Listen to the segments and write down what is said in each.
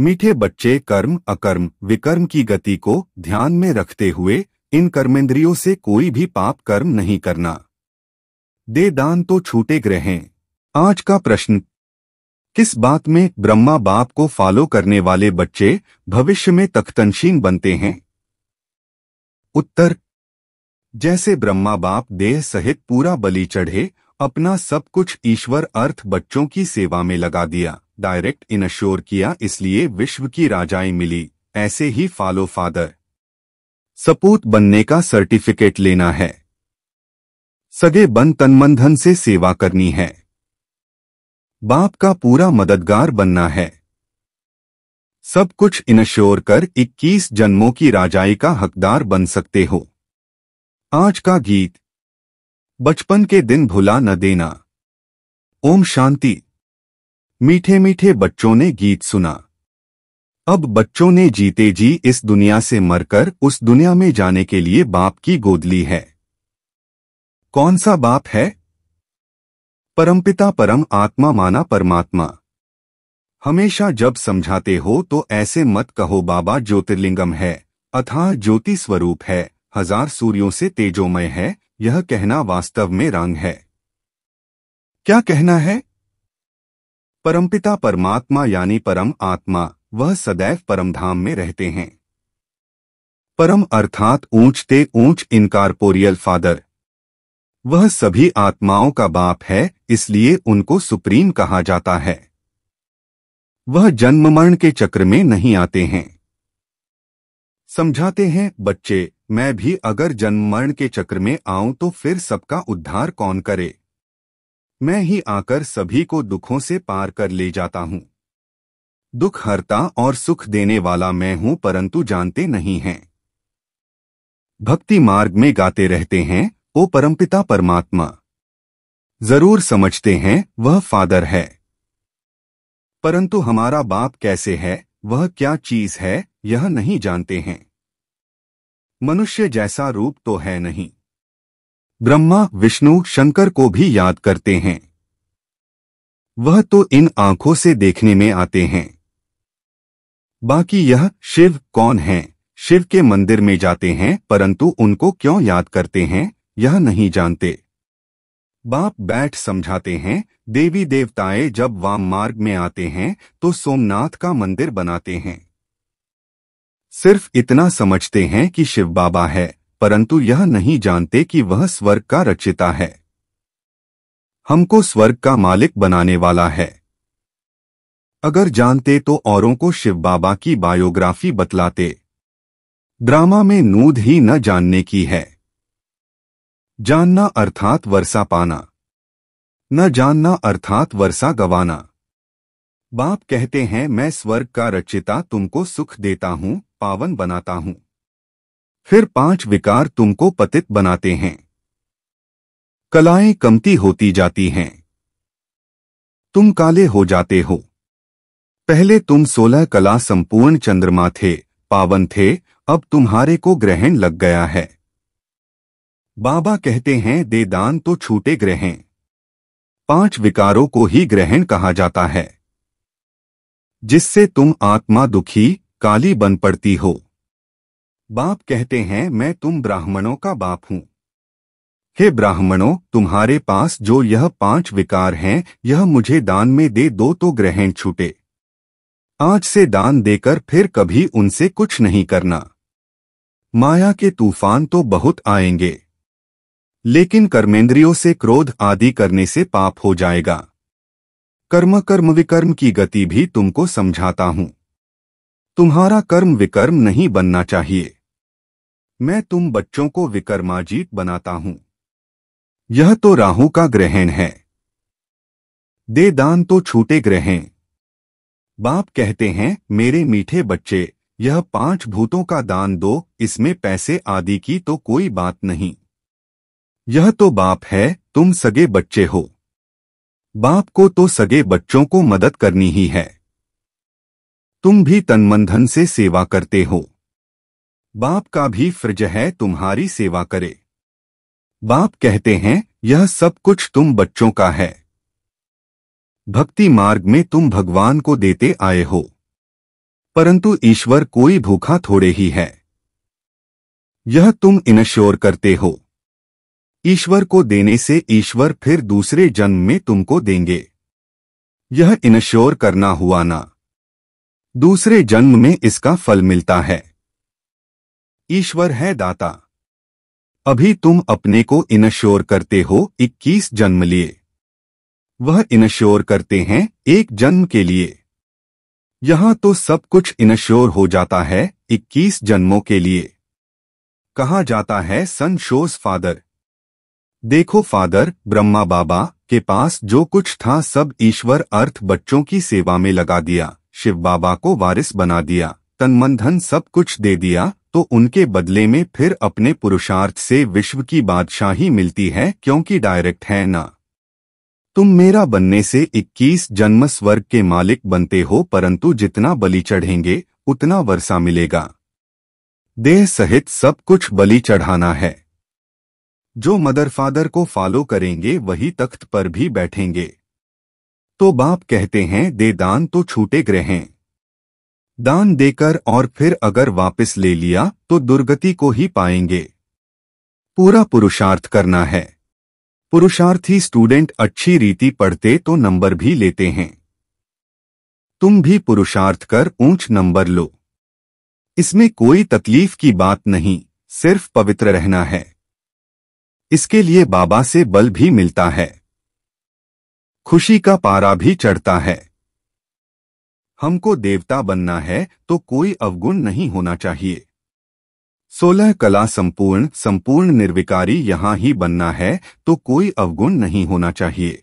मीठे बच्चे कर्म अकर्म विकर्म की गति को ध्यान में रखते हुए इन कर्मेंद्रियों से कोई भी पाप कर्म नहीं करना दे दान तो छूटे ग्रहें आज का प्रश्न किस बात में ब्रह्मा बाप को फॉलो करने वाले बच्चे भविष्य में तख्तनशीन बनते हैं उत्तर जैसे ब्रह्मा बाप देह सहित पूरा बलि चढ़े अपना सब कुछ ईश्वर अर्थ बच्चों की सेवा में लगा दिया डायरेक्ट इनश्योर किया इसलिए विश्व की राजाएं मिली ऐसे ही फॉलो फादर सपूत बनने का सर्टिफिकेट लेना है सगे बन तनमधन से सेवा करनी है बाप का पूरा मददगार बनना है सब कुछ इनश्योर कर 21 जन्मों की राजाई का हकदार बन सकते हो आज का गीत बचपन के दिन भुला न देना ओम शांति मीठे मीठे बच्चों ने गीत सुना अब बच्चों ने जीते जी इस दुनिया से मरकर उस दुनिया में जाने के लिए बाप की गोद ली है कौन सा बाप है परमपिता परम आत्मा माना परमात्मा हमेशा जब समझाते हो तो ऐसे मत कहो बाबा ज्योतिर्लिंगम है अथाह ज्योति स्वरूप है हजार सूर्यों से तेजोमय है यह कहना वास्तव में रंग है क्या कहना है परमपिता परमात्मा यानी परम आत्मा वह सदैव परमधाम में रहते हैं परम अर्थात ऊंच ते ऊंच इनकारपोरियल फादर वह सभी आत्माओं का बाप है इसलिए उनको सुप्रीम कहा जाता है वह जन्म मरण के चक्र में नहीं आते हैं समझाते हैं बच्चे मैं भी अगर जन्म मरण के चक्र में आऊं तो फिर सबका उद्धार कौन करे मैं ही आकर सभी को दुखों से पार कर ले जाता हूं दुख हरता और सुख देने वाला मैं हूं परंतु जानते नहीं हैं भक्ति मार्ग में गाते रहते हैं ओ परमपिता परमात्मा जरूर समझते हैं वह फादर है परंतु हमारा बाप कैसे है वह क्या चीज है यह नहीं जानते हैं मनुष्य जैसा रूप तो है नहीं ब्रह्मा विष्णु शंकर को भी याद करते हैं वह तो इन आंखों से देखने में आते हैं बाकी यह शिव कौन है शिव के मंदिर में जाते हैं परंतु उनको क्यों याद करते हैं यह नहीं जानते बाप बैठ समझाते हैं देवी देवताएं जब वाम मार्ग में आते हैं तो सोमनाथ का मंदिर बनाते हैं सिर्फ इतना समझते हैं कि शिव बाबा है परंतु यह नहीं जानते कि वह स्वर्ग का रचिता है हमको स्वर्ग का मालिक बनाने वाला है अगर जानते तो औरों को शिव बाबा की बायोग्राफी बतलाते ड्रामा में नूद ही न जानने की है जानना अर्थात वर्षा पाना न जानना अर्थात वर्षा गवाना बाप कहते हैं मैं स्वर्ग का रचिता तुमको सुख देता हूँ पावन बनाता हूँ फिर पांच विकार तुमको पतित बनाते हैं कलाएं कमती होती जाती हैं तुम काले हो जाते हो पहले तुम सोलह कला संपूर्ण चंद्रमा थे पावन थे अब तुम्हारे को ग्रहण लग गया है बाबा कहते हैं दे दान तो छूटे ग्रहण पांच विकारों को ही ग्रहण कहा जाता है जिससे तुम आत्मा दुखी काली बन पड़ती हो बाप कहते हैं मैं तुम ब्राह्मणों का बाप हूं हे ब्राह्मणों तुम्हारे पास जो यह पांच विकार हैं यह मुझे दान में दे दो तो ग्रहण छूटे आज से दान देकर फिर कभी उनसे कुछ नहीं करना माया के तूफान तो बहुत आएंगे लेकिन कर्मेंद्रियों से क्रोध आदि करने से पाप हो जाएगा कर्म कर्म विकर्म की गति भी तुमको समझाता हूं तुम्हारा कर्म विकर्म नहीं बनना चाहिए मैं तुम बच्चों को विकर्माजीत बनाता हूं यह तो राहु का ग्रहण है दे दान तो छूटे ग्रहण बाप कहते हैं मेरे मीठे बच्चे यह पांच भूतों का दान दो इसमें पैसे आदि की तो कोई बात नहीं यह तो बाप है तुम सगे बच्चे हो बाप को तो सगे बच्चों को मदद करनी ही है तुम भी तनमंधन से सेवा करते हो बाप का भी फ्रिज है तुम्हारी सेवा करे बाप कहते हैं यह सब कुछ तुम बच्चों का है भक्ति मार्ग में तुम भगवान को देते आए हो परंतु ईश्वर कोई भूखा थोड़े ही है यह तुम इनश्योर करते हो ईश्वर को देने से ईश्वर फिर दूसरे जन्म में तुमको देंगे यह इनश्योर करना हुआ ना दूसरे जन्म में इसका फल मिलता है ईश्वर है दाता अभी तुम अपने को इनश्योर करते हो 21 जन्म लिए वह इनश्योर करते हैं एक जन्म के लिए यहां तो सब कुछ इनश्योर हो जाता है 21 जन्मों के लिए कहा जाता है सन शोज फादर देखो फादर ब्रह्मा बाबा के पास जो कुछ था सब ईश्वर अर्थ बच्चों की सेवा में लगा दिया शिव बाबा को वारिस बना दिया तन धन सब कुछ दे दिया तो उनके बदले में फिर अपने पुरुषार्थ से विश्व की बादशाही मिलती है क्योंकि डायरेक्ट है ना तुम मेरा बनने से 21 जन्म स्वर्ग के मालिक बनते हो परंतु जितना बलि चढ़ेंगे उतना वर्षा मिलेगा देह सहित सब कुछ बलि चढ़ाना है जो मदर फादर को फॉलो करेंगे वही तख्त पर भी बैठेंगे तो बाप कहते हैं दे दान तो छूटे ग्रहें दान देकर और फिर अगर वापस ले लिया तो दुर्गति को ही पाएंगे पूरा पुरुषार्थ करना है पुरुषार्थी स्टूडेंट अच्छी रीति पढ़ते तो नंबर भी लेते हैं तुम भी पुरुषार्थ कर ऊंच नंबर लो इसमें कोई तकलीफ की बात नहीं सिर्फ पवित्र रहना है इसके लिए बाबा से बल भी मिलता है खुशी का पारा भी चढ़ता है हमको देवता बनना है तो कोई अवगुण नहीं होना चाहिए सोलह कला संपूर्ण संपूर्ण निर्विकारी यहां ही बनना है तो कोई अवगुण नहीं होना चाहिए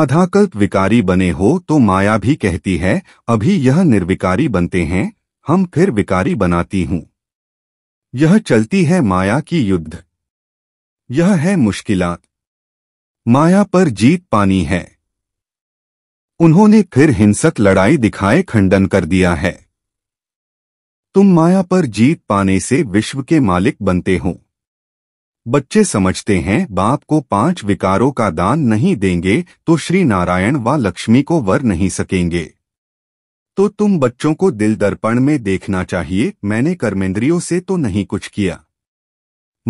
आधाकल्प विकारी बने हो तो माया भी कहती है अभी यह निर्विकारी बनते हैं हम फिर विकारी बनाती हूं यह चलती है माया की युद्ध यह है मुश्किलात माया पर जीत पानी है उन्होंने फिर हिंसक लड़ाई दिखाए खंडन कर दिया है तुम माया पर जीत पाने से विश्व के मालिक बनते हो बच्चे समझते हैं बाप को पांच विकारों का दान नहीं देंगे तो श्री नारायण व लक्ष्मी को वर नहीं सकेंगे तो तुम बच्चों को दिल दर्पण में देखना चाहिए मैंने कर्मेंद्रियों से तो नहीं कुछ किया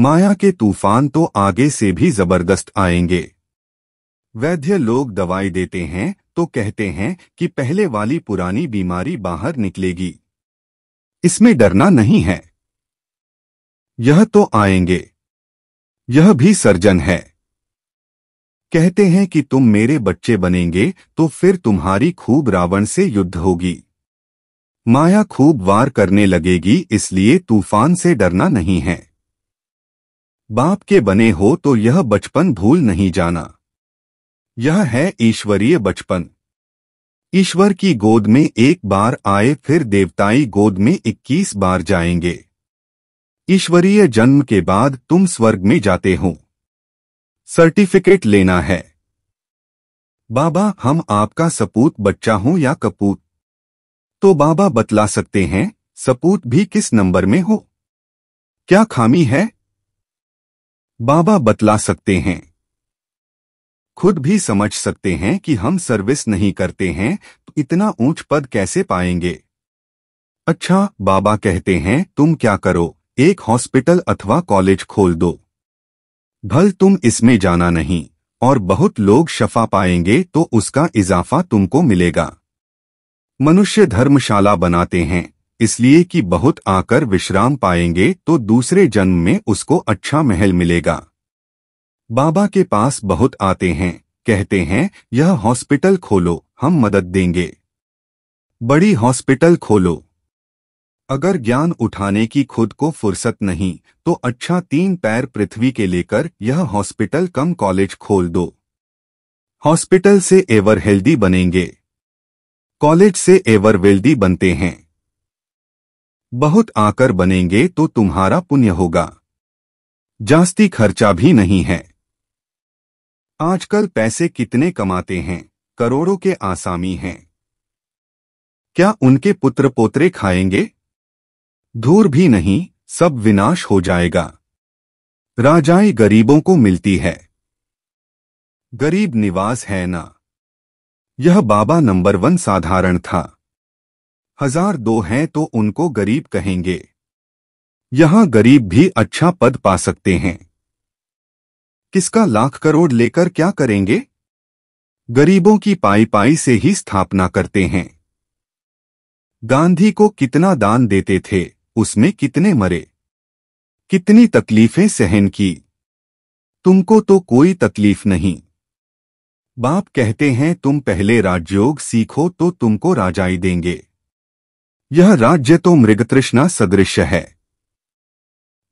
माया के तूफान तो आगे से भी जबरदस्त आएंगे वैद्य लोग दवाई देते हैं तो कहते हैं कि पहले वाली पुरानी बीमारी बाहर निकलेगी इसमें डरना नहीं है यह तो आएंगे यह भी सर्जन है कहते हैं कि तुम मेरे बच्चे बनेंगे तो फिर तुम्हारी खूब रावण से युद्ध होगी माया खूब वार करने लगेगी इसलिए तूफान से डरना नहीं है बाप के बने हो तो यह बचपन भूल नहीं जाना यह है ईश्वरीय बचपन ईश्वर की गोद में एक बार आए फिर देवताई गोद में 21 बार जाएंगे ईश्वरीय जन्म के बाद तुम स्वर्ग में जाते हो सर्टिफिकेट लेना है बाबा हम आपका सपूत बच्चा हूं या कपूत तो बाबा बतला सकते हैं सपूत भी किस नंबर में हो क्या खामी है बाबा बतला सकते हैं खुद भी समझ सकते हैं कि हम सर्विस नहीं करते हैं तो इतना ऊंच पद कैसे पाएंगे अच्छा बाबा कहते हैं तुम क्या करो एक हॉस्पिटल अथवा कॉलेज खोल दो भल तुम इसमें जाना नहीं और बहुत लोग शफा पाएंगे तो उसका इजाफा तुमको मिलेगा मनुष्य धर्मशाला बनाते हैं इसलिए कि बहुत आकर विश्राम पाएंगे तो दूसरे जन्म में उसको अच्छा महल मिलेगा बाबा के पास बहुत आते हैं कहते हैं यह हॉस्पिटल खोलो हम मदद देंगे बड़ी हॉस्पिटल खोलो अगर ज्ञान उठाने की खुद को फुर्सत नहीं तो अच्छा तीन पैर पृथ्वी के लेकर यह हॉस्पिटल कम कॉलेज खोल दो हॉस्पिटल से एवर हेल्दी बनेंगे कॉलेज से एवर वेल्दी बनते हैं बहुत आकर बनेंगे तो तुम्हारा पुण्य होगा जास्ती खर्चा भी नहीं है आजकल पैसे कितने कमाते हैं करोड़ों के आसामी हैं क्या उनके पुत्र पोत्रे खाएंगे धूर भी नहीं सब विनाश हो जाएगा राजाएं गरीबों को मिलती है गरीब निवास है ना यह बाबा नंबर वन साधारण था हजार दो हैं तो उनको गरीब कहेंगे यहां गरीब भी अच्छा पद पा सकते हैं किसका लाख करोड़ लेकर क्या करेंगे गरीबों की पाई पाई से ही स्थापना करते हैं गांधी को कितना दान देते थे उसमें कितने मरे कितनी तकलीफें सहन की तुमको तो कोई तकलीफ नहीं बाप कहते हैं तुम पहले राजयोग सीखो तो तुमको राजाई देंगे यह राज्य तो मृगतृष्णा सदृश है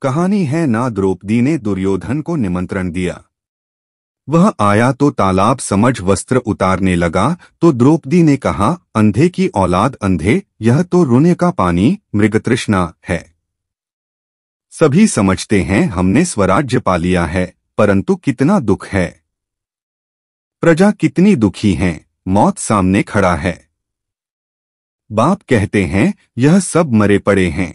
कहानी है ना द्रौपदी ने दुर्योधन को निमंत्रण दिया वह आया तो तालाब समझ वस्त्र उतारने लगा तो द्रौपदी ने कहा अंधे की औलाद अंधे यह तो रुने का पानी मृगतृष्णा है सभी समझते हैं हमने स्वराज्य पा लिया है परंतु कितना दुख है प्रजा कितनी दुखी है मौत सामने खड़ा है बाप कहते हैं यह सब मरे पड़े हैं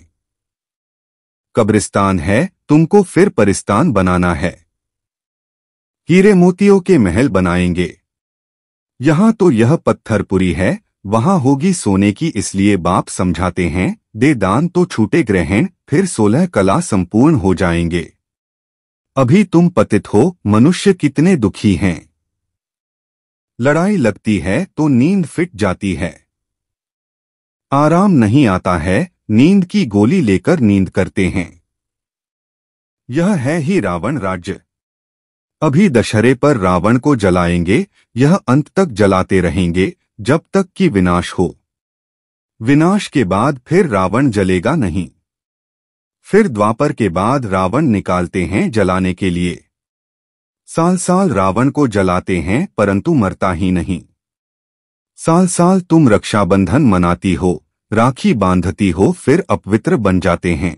कब्रिस्तान है तुमको फिर परिस्तान बनाना है हीरे मोतियों के महल बनाएंगे यहां तो यह पत्थरपुरी है वहां होगी सोने की इसलिए बाप समझाते हैं दे दान तो छूटे ग्रहण फिर सोलह कला संपूर्ण हो जाएंगे अभी तुम पतित हो मनुष्य कितने दुखी हैं लड़ाई लगती है तो नींद फिट जाती है आराम नहीं आता है नींद की गोली लेकर नींद करते हैं यह है ही रावण राज्य अभी दशहरे पर रावण को जलाएंगे यह अंत तक जलाते रहेंगे जब तक कि विनाश हो विनाश के बाद फिर रावण जलेगा नहीं फिर द्वापर के बाद रावण निकालते हैं जलाने के लिए साल साल रावण को जलाते हैं परंतु मरता ही नहीं साल साल तुम रक्षाबंधन मनाती हो राखी बांधती हो फिर अपवित्र बन जाते हैं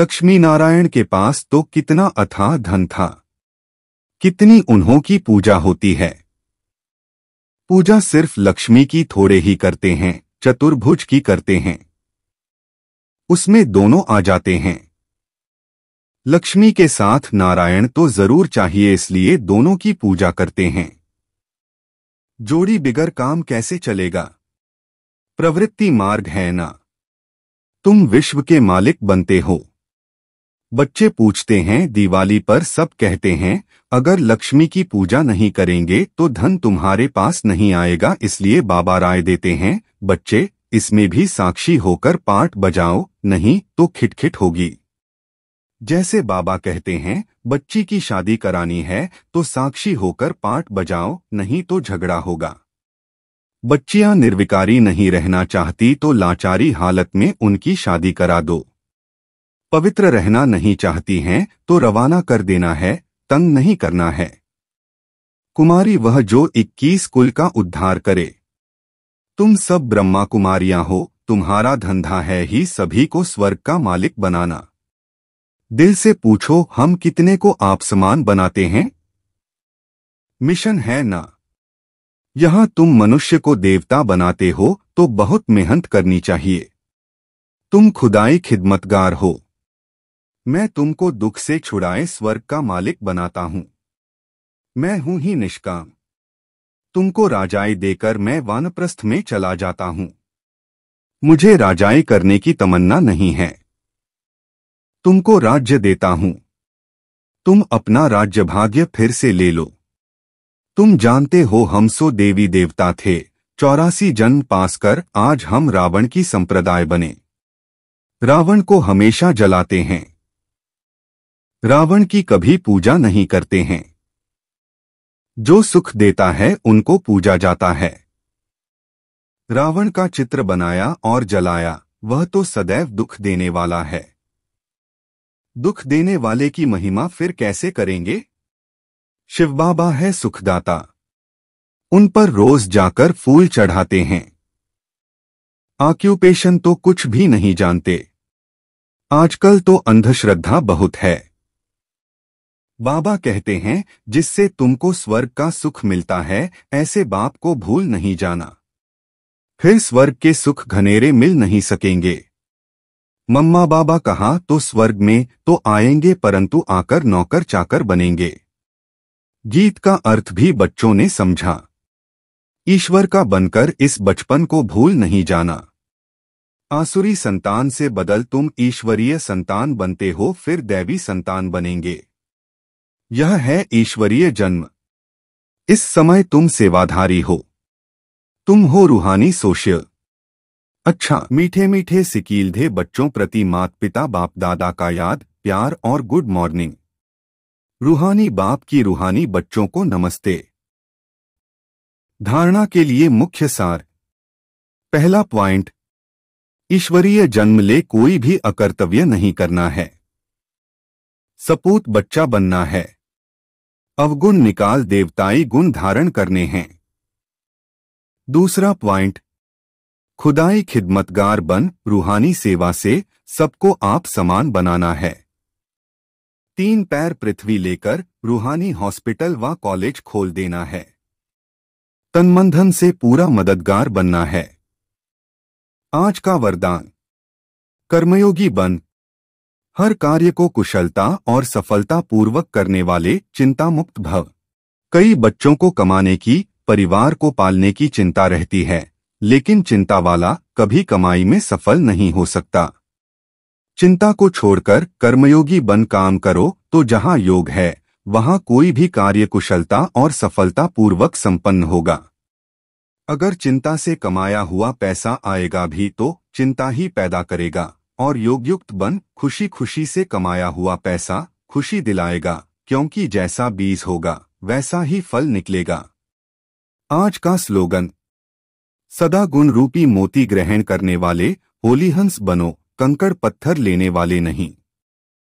लक्ष्मी नारायण के पास तो कितना अथाह धन था कितनी उन्हों की पूजा होती है पूजा सिर्फ लक्ष्मी की थोड़े ही करते हैं चतुर्भुज की करते हैं उसमें दोनों आ जाते हैं लक्ष्मी के साथ नारायण तो जरूर चाहिए इसलिए दोनों की पूजा करते हैं जोड़ी बिगर काम कैसे चलेगा प्रवृत्ति मार्ग है ना तुम विश्व के मालिक बनते हो बच्चे पूछते हैं दिवाली पर सब कहते हैं अगर लक्ष्मी की पूजा नहीं करेंगे तो धन तुम्हारे पास नहीं आएगा इसलिए बाबा राय देते हैं बच्चे इसमें भी साक्षी होकर पाठ बजाओ नहीं तो खिटखिट होगी जैसे बाबा कहते हैं बच्ची की शादी करानी है तो साक्षी होकर पाठ बजाओ नहीं तो झगड़ा होगा बच्चियां निर्विकारी नहीं रहना चाहती तो लाचारी हालत में उनकी शादी करा दो पवित्र रहना नहीं चाहती हैं तो रवाना कर देना है तंग नहीं करना है कुमारी वह जो 21 कुल का उद्धार करे तुम सब ब्रह्मा कुमारियां हो तुम्हारा धंधा है ही सभी को स्वर्ग का मालिक बनाना दिल से पूछो हम कितने को आप समान बनाते हैं मिशन है ना यहां तुम मनुष्य को देवता बनाते हो तो बहुत मेहनत करनी चाहिए तुम खुदाई खिदमतगार हो मैं तुमको दुख से छुड़ाए स्वर्ग का मालिक बनाता हूं मैं हूं ही निष्काम तुमको राजाई देकर मैं वानप्रस्थ में चला जाता हूं मुझे राजाई करने की तमन्ना नहीं है तुमको राज्य देता हूं तुम अपना राज्य भाग्य फिर से ले लो तुम जानते हो हम सो देवी देवता थे चौरासी जन्म पास कर आज हम रावण की संप्रदाय बने रावण को हमेशा जलाते हैं रावण की कभी पूजा नहीं करते हैं जो सुख देता है उनको पूजा जाता है रावण का चित्र बनाया और जलाया वह तो सदैव दुख देने वाला है दुख देने वाले की महिमा फिर कैसे करेंगे शिव बाबा है सुखदाता उन पर रोज जाकर फूल चढ़ाते हैं आक्यूपेशन तो कुछ भी नहीं जानते आजकल तो अंधश्रद्धा बहुत है बाबा कहते हैं जिससे तुमको स्वर्ग का सुख मिलता है ऐसे बाप को भूल नहीं जाना फिर स्वर्ग के सुख घनेरे मिल नहीं सकेंगे मम्मा बाबा कहा तो स्वर्ग में तो आएंगे परंतु आकर नौकर चाकर बनेंगे गीत का अर्थ भी बच्चों ने समझा ईश्वर का बनकर इस बचपन को भूल नहीं जाना आसुरी संतान से बदल तुम ईश्वरीय संतान बनते हो फिर दैवी संतान बनेंगे यह है ईश्वरीय जन्म इस समय तुम सेवाधारी हो तुम हो रूहानी सोशियल अच्छा मीठे मीठे धे बच्चों प्रति मात पिता बाप दादा का याद प्यार और गुड मॉर्निंग रूहानी बाप की रूहानी बच्चों को नमस्ते धारणा के लिए मुख्य सार पहला पॉइंट ईश्वरीय जन्म ले कोई भी अकर्तव्य नहीं करना है सपूत बच्चा बनना है अवगुण निकाल देवताई गुण धारण करने हैं दूसरा पॉइंट खुदाई खिदमतगार बन रूहानी सेवा से सबको आप समान बनाना है तीन पैर पृथ्वी लेकर रूहानी हॉस्पिटल व कॉलेज खोल देना है तनमंधन से पूरा मददगार बनना है आज का वरदान कर्मयोगी बन हर कार्य को कुशलता और सफलता पूर्वक करने वाले चिंता मुक्त भव कई बच्चों को कमाने की परिवार को पालने की चिंता रहती है लेकिन चिंता वाला कभी कमाई में सफल नहीं हो सकता चिंता को छोड़कर कर्मयोगी बन काम करो तो जहाँ योग है वहाँ कोई भी कार्य कुशलता और सफलता पूर्वक संपन्न होगा अगर चिंता से कमाया हुआ पैसा आएगा भी तो चिंता ही पैदा करेगा और योगयुक्त बन खुशी खुशी से कमाया हुआ पैसा खुशी दिलाएगा क्योंकि जैसा बीज होगा वैसा ही फल निकलेगा आज का स्लोगन सदा गुण रूपी मोती ग्रहण करने वाले होलीहंस बनो कंकड़ पत्थर लेने वाले नहीं